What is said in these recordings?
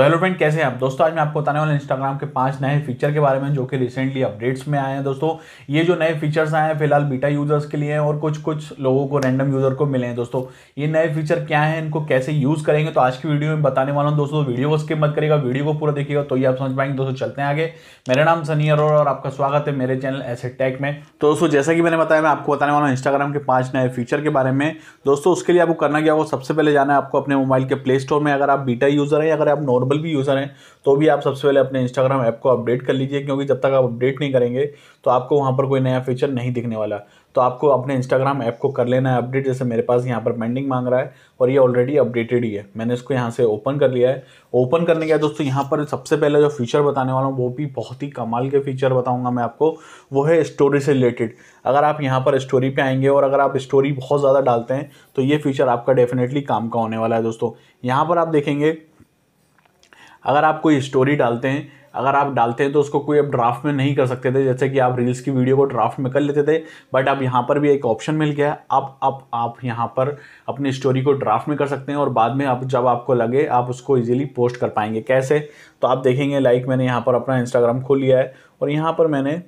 तो hello friend कैसे हैं आप दोस्तों आज मैं आपको बताने वाला इंस्टाग्राम के पांच नए फीचर के बारे में जो कि रिसेंटली अपडेट्स में आए हैं दोस्तों ये जो नए फीचर्स आए हैं फिलहाल बीटा यूजर्स के लिए हैं और कुछ कुछ लोगों को रैंडम यूजर को मिले हैं दोस्तों ये नए फीचर क्या है इनको कैसे यूज करेंगे तो आज की वीडियो में बताने वाला हूँ दोस्तों वीडियो को स्किप मत करेगा वीडियो को पूरा देखिएगा तो ये आप समझ पाएंगे दोस्तों चलते हैं आगे मेरा नाम सनी अरोड़ और आपका स्वागत है मेरे चैनल एस टैक में तो दोस्तों जैसा कि मैंने बताया मैं आपको बताने वाला हूँ इंस्टाग्राम के पांच नए फीचर के बारे में दोस्तों उसके लिए आपको करना क्या होगा सबसे पहले जाना है आपको अपने मोबाइल के प्ले स्टोर में अगर आप बीटा यूजर है अगर आप नॉर्मल पोर्टेबल भी यूज़र हैं तो भी आप सबसे पहले अपने इंस्टाग्राम ऐप को अपडेट कर लीजिए क्योंकि जब तक आप अपडेट नहीं करेंगे तो आपको वहाँ पर कोई नया फीचर नहीं दिखने वाला तो आपको अपने इंस्टाग्राम ऐप को कर लेना है अपडेट जैसे मेरे पास यहाँ पर पेंडिंग मांग रहा है और ये ऑलरेडी अपडेटेड ही है मैंने इसको यहाँ से ओपन कर लिया है ओपन करने के बाद दोस्तों यहाँ पर सबसे पहले जो फीचर बताने वाला हूँ वो भी बहुत ही कमाल के फीचर बताऊँगा मैं आपको वो है स्टोरी से रिलेटेड अगर आप यहाँ पर स्टोरी पर आएंगे और अगर आप स्टोरी बहुत ज़्यादा डालते हैं तो ये फीचर आपका डेफिनेटली काम का होने वाला है दोस्तों यहाँ पर आप देखेंगे अगर आप कोई स्टोरी डालते हैं अगर आप डालते हैं तो उसको कोई अब ड्राफ्ट में नहीं कर सकते थे जैसे कि आप रील्स की वीडियो को ड्राफ्ट में कर लेते थे बट अब यहाँ पर भी एक ऑप्शन मिल गया है अब आप यहाँ पर अपनी स्टोरी को ड्राफ्ट में कर सकते हैं और बाद में आप जब आपको लगे आप उसको ईजिली पोस्ट कर पाएंगे कैसे तो आप देखेंगे लाइक मैंने यहाँ पर अपना इंस्टाग्राम खोल लिया है और यहाँ पर मैंने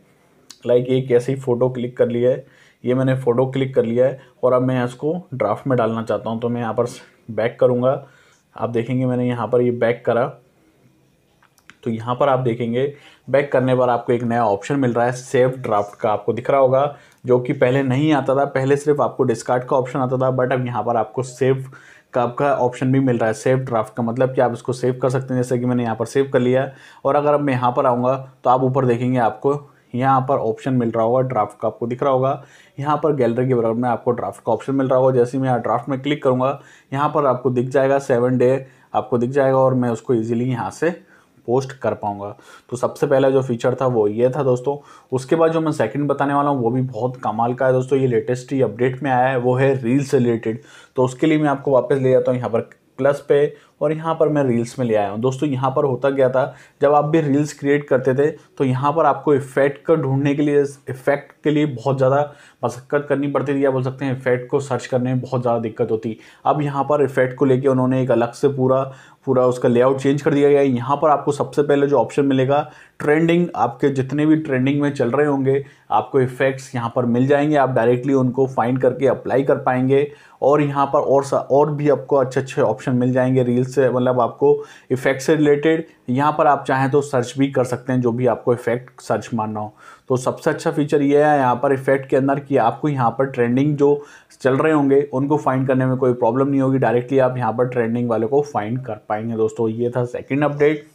लाइक एक ऐसी फ़ोटो क्लिक कर लिया है ये मैंने फ़ोटो क्लिक कर लिया है और अब मैं इसको ड्राफ्ट में डालना चाहता हूँ तो मैं यहाँ पर बैक करूँगा आप देखेंगे मैंने यहाँ पर ये बैक करा तो यहाँ पर आप देखेंगे बैक करने पर आपको एक नया ऑप्शन मिल रहा है सेव ड्राफ्ट का आपको दिख रहा होगा जो कि पहले नहीं आता था पहले सिर्फ आपको डिस्कार्ड का ऑप्शन आता था बट अब यहाँ पर आपको सेव का आपका ऑप्शन भी मिल रहा है सेव ड्राफ्ट का मतलब कि आप इसको सेव कर सकते हैं जैसे कि मैंने यहाँ पर सेव कर लिया और अगर अब मैं यहाँ पर आऊँगा तो आप ऊपर देखेंगे आपको यहाँ पर ऑप्शन मिल रहा होगा ड्राफ्ट का आपको दिख रहा होगा यहाँ पर गैलरी के बराबर में आपको ड्राफ्ट का ऑप्शन मिल रहा होगा जैसे मैं यहाँ ड्राफ्ट में क्लिक करूँगा यहाँ पर आपको दिख जाएगा सेवन डे आपको दिख जाएगा और मैं उसको ईजिली यहाँ से पोस्ट कर पाऊंगा तो सबसे पहला जो फीचर था वो ये था दोस्तों उसके बाद जो मैं सेकंड बताने वाला हूँ वो भी बहुत कमाल का है दोस्तों ये लेटेस्ट ही अपडेट में आया है वो है रील से रिलेटेड तो उसके लिए मैं आपको वापस ले जाता हूँ यहाँ पर प्लस पे और यहाँ पर मैं रील्स में ले आया हूँ दोस्तों यहाँ पर होता गया था जब आप भी रील्स क्रिएट करते थे तो यहाँ पर आपको इफेक्ट को ढूंढने के लिए इफेक्ट के लिए बहुत ज़्यादा मशक्क़त करनी पड़ती थी या बोल सकते हैं इफेक्ट को सर्च करने में बहुत ज़्यादा दिक्कत होती अब यहाँ पर इफेक्ट को लेकर उन्होंने एक अलग से पूरा पूरा उसका लेआउट चेंज कर दिया गया है यहाँ पर आपको सबसे पहले जो ऑप्शन मिलेगा ट्रेंडिंग आपके जितने भी ट्रेंडिंग में चल रहे होंगे आपको इफेक्ट्स यहाँ पर मिल जाएंगे आप डायरेक्टली उनको फाइंड करके अप्लाई कर पाएंगे और यहाँ पर और सा और भी आपको अच्छे अच्छे ऑप्शन मिल जाएंगे रील्स से मतलब आपको इफेक्ट से रिलेटेड यहाँ पर आप चाहें तो सर्च भी कर सकते हैं जो भी आपको इफेक्ट सर्च मानना हो तो सबसे अच्छा फीचर ये है यहाँ पर इफेक्ट के अंदर कि आपको यहाँ पर ट्रेंडिंग जो चल रहे होंगे उनको फाइंड करने में कोई प्रॉब्लम नहीं होगी डायरेक्टली आप यहाँ पर ट्रेंडिंग वाले को फाइंड कर पाएंगे दोस्तों ये था सेकेंड अपडेट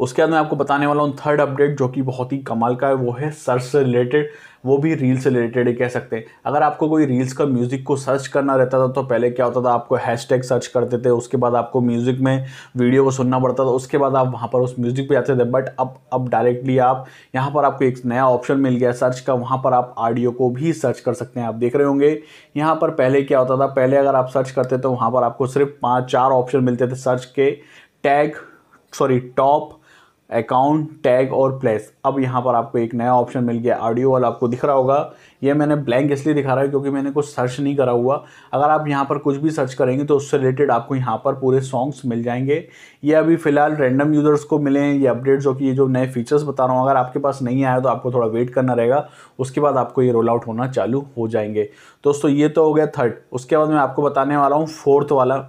उसके बाद मैं आपको बताने वाला हूँ थर्ड अपडेट जो कि बहुत ही कमाल का है वो है सर्च से रिलेटेड वो भी रील से रिलेटेड ही कह सकते हैं अगर आपको कोई रील्स का म्यूज़िक को सर्च करना रहता था तो पहले क्या होता था आपको हैशटैग सर्च करते थे उसके बाद आपको म्यूज़िक में वीडियो को सुनना पड़ता था उसके बाद आप वहाँ पर उस म्यूज़िक पे जाते थे बट अब अब डायरेक्टली आप यहाँ पर आपको एक नया ऑप्शन मिल गया सर्च का वहाँ पर आप ऑडियो को भी सर्च कर सकते हैं आप देख रहे होंगे यहाँ पर पहले क्या होता था पहले अगर आप सर्च करते तो वहाँ पर आपको सिर्फ पाँच चार ऑप्शन मिलते थे सर्च के tag sorry top account tag और प्लेस अब यहाँ पर आपको एक नया ऑप्शन मिल गया ऑडियो वाला आपको दिख रहा होगा ये मैंने ब्लैंक इसलिए दिखा रहा है क्योंकि मैंने कुछ सर्च नहीं करा हुआ अगर आप यहाँ पर कुछ भी सर्च करेंगे तो उससे रिलेटेड आपको यहाँ पर पूरे सॉन्ग्स मिल जाएंगे ये अभी फिलहाल रैंडम यूज़र्स को मिले हैं ये अपडेट्स जो कि ये जो नए फीचर्स बता रहा हूँ अगर आपके पास नहीं आया तो आपको थोड़ा वेट करना रहेगा उसके बाद आपको ये रोल आउट होना चालू हो जाएंगे दोस्तों ये तो हो गया थर्ड उसके बाद मैं आपको बताने वाला हूँ फोर्थ वाला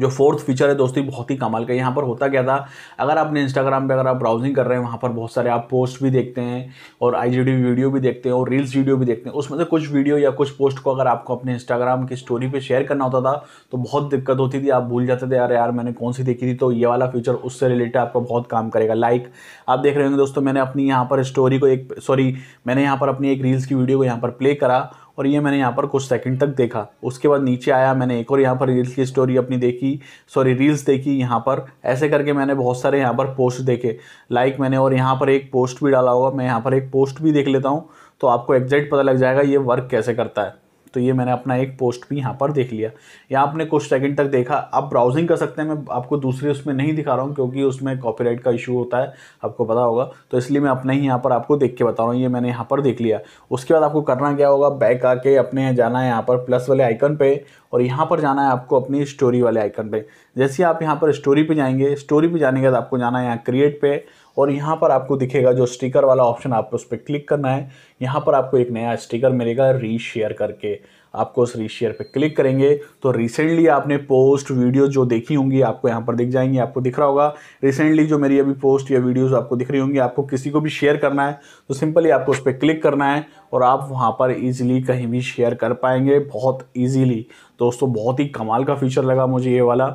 जो फोर्थ फीचर है दोस्तों बहुत ही कमाल का यहाँ पर होता क्या था अगर आपने इंस्टाग्राम पे अगर आप ब्राउजिंग कर रहे हैं वहाँ पर बहुत सारे आप पोस्ट भी देखते हैं और आई वीडियो भी देखते हैं और रील्स वीडियो भी देखते हैं उसमें से कुछ वीडियो या कुछ पोस्ट को अगर आपको अपने इंस्टाग्राम की स्टोरी पर शेयर करना होता था तो बहुत दिक्कत होती थी आप भूल जाते थे यार यार मैंने कौन सी देखी थी तो ये वाला फीचर उससे रिलेटेड आपका बहुत काम करेगा लाइक आप देख रहे होंगे दोस्तों मैंने अपनी यहाँ पर स्टोरी को एक सॉरी मैंने यहाँ पर अपनी एक रील्स की वीडियो को यहाँ पर प्ले करा और ये मैंने यहाँ पर कुछ सेकंड तक देखा उसके बाद नीचे आया मैंने एक और यहाँ पर रील्स की स्टोरी अपनी देखी सॉरी रील्स देखी यहाँ पर ऐसे करके मैंने बहुत सारे यहाँ पर पोस्ट देखे लाइक मैंने और यहाँ पर एक पोस्ट भी डाला होगा मैं यहाँ पर एक पोस्ट भी देख लेता हूँ तो आपको एग्जैक्ट पता लग जाएगा ये वर्क कैसे करता है तो ये मैंने अपना एक पोस्ट भी यहाँ पर देख लिया या आपने कुछ सेकंड तक देखा आप ब्राउजिंग कर सकते हैं मैं आपको दूसरी उसमें नहीं दिखा रहा हूँ क्योंकि उसमें कॉपीराइट का इशू होता है आपको पता होगा तो इसलिए मैं अपने ही यहाँ पर आपको देख के बता रहा हूँ ये मैंने यहाँ पर देख लिया उसके बाद आपको करना क्या होगा बैक आके अपने जाना है यहाँ पर प्लस वाले आइकन पर और यहाँ पर जाना है आपको अपनी स्टोरी वाले आइकन पे जैसे आप यहाँ पर स्टोरी पे जाएंगे स्टोरी पे जाने के बाद आपको जाना है यहाँ क्रिएट पे और यहाँ पर आपको दिखेगा जो स्टिकर वाला ऑप्शन आपको उस पर क्लिक करना है यहाँ पर आपको एक नया स्टिकर मिलेगा रीशेयर करके आपको उस रीशेयर पर क्लिक करेंगे तो रिसेंटली आपने पोस्ट वीडियो जो देखी होंगी आपको यहाँ पर दिख जाएंगी आपको दिख रहा होगा रिसेंटली जो मेरी अभी पोस्ट या वीडियोस आपको दिख रही होंगी आपको किसी को भी शेयर करना है तो सिंपली आपको उस पर क्लिक करना है और आप वहाँ पर ईजिली कहीं भी शेयर कर पाएंगे बहुत ईजीली दोस्तों बहुत ही कमाल का फीचर लगा मुझे ये वाला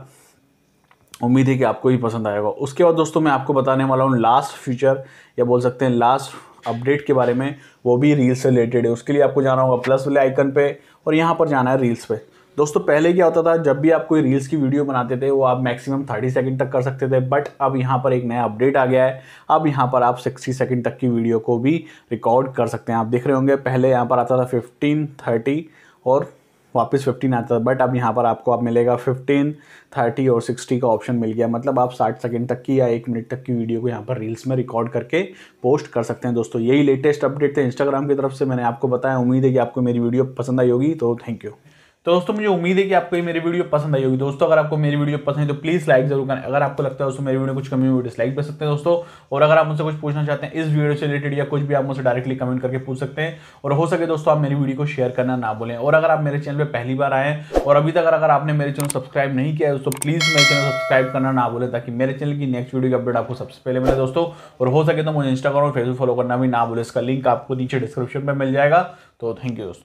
उम्मीद है कि आपको ही पसंद आएगा उसके बाद दोस्तों मैं आपको बताने वाला हूँ लास्ट फीचर या बोल सकते हैं लास्ट अपडेट के बारे में वो भी रील्स से रिलेटेड है उसके लिए आपको जाना होगा प्लस वाले आइकन पे और यहाँ पर जाना है रील्स पे दोस्तों पहले क्या होता था जब भी आप कोई रील्स की वीडियो बनाते थे वो आप मैक्सिमम 30 सेकंड तक कर सकते थे बट अब यहाँ पर एक नया अपडेट आ गया है अब यहाँ पर आप 60 सेकंड तक की वीडियो को भी रिकॉर्ड कर सकते हैं आप देख रहे होंगे पहले यहाँ पर आता था 15, 30 और वापस 15 आता था बट अब यहाँ पर आपको आप मिलेगा 15, 30 और 60 का ऑप्शन मिल गया मतलब आप 60 सेकंड तक की या एक मिनट तक की वीडियो को यहाँ पर रील्स में रिकॉर्ड करके पोस्ट कर सकते हैं दोस्तों यही लेटेस्ट अपडेट थे इंस्टाग्राम की तरफ से मैंने आपको बताया उम्मीद है कि आपको मेरी वीडियो पसंद आई होगी तो थैंक यू तो दोस्तों मुझे उम्मीद है कि आपको ये मेरी वीडियो पसंद आई होगी दोस्तों अगर आपको मेरी वीडियो पसंद है तो प्लीज़ लाइक जरूर करें अगर आपको लगता है दोस्तों मेरी वीडियो कुछ कमी हुई डिसलाइक कर सकते हैं दोस्तों और अगर आप मुझसे कुछ पूछना चाहते हैं इस वीडियो से रिलेटेड या कुछ भी आप मुझसे डायरेक्टली कमेंट करके पूछ सकते हैं और हो सके दोस्तों आप मेरी वीडियो को शेयर करना ना भूलें और अगर आप मेरे चैनल पर पहली बार आए और अभी तक अगर आपने मेरे चैनल सब्सक्राइब नहीं किया है दोस्तों प्लीज़ मेरे चैनल सब्सक्राइब करना ना बोले ताकि मेरे चैनल की नेक्स्ट वीडियो की अपडेट आपको सबसे पहले मिले दोस्तों और हो सके तो मुझे इंस्टाग्राम और फेसबुक फॉलो करना भी ना बोले इसका लिंक आपको नीचे डिस्क्रिप्शन में मिल जाएगा तो थैंक यू दोस्तों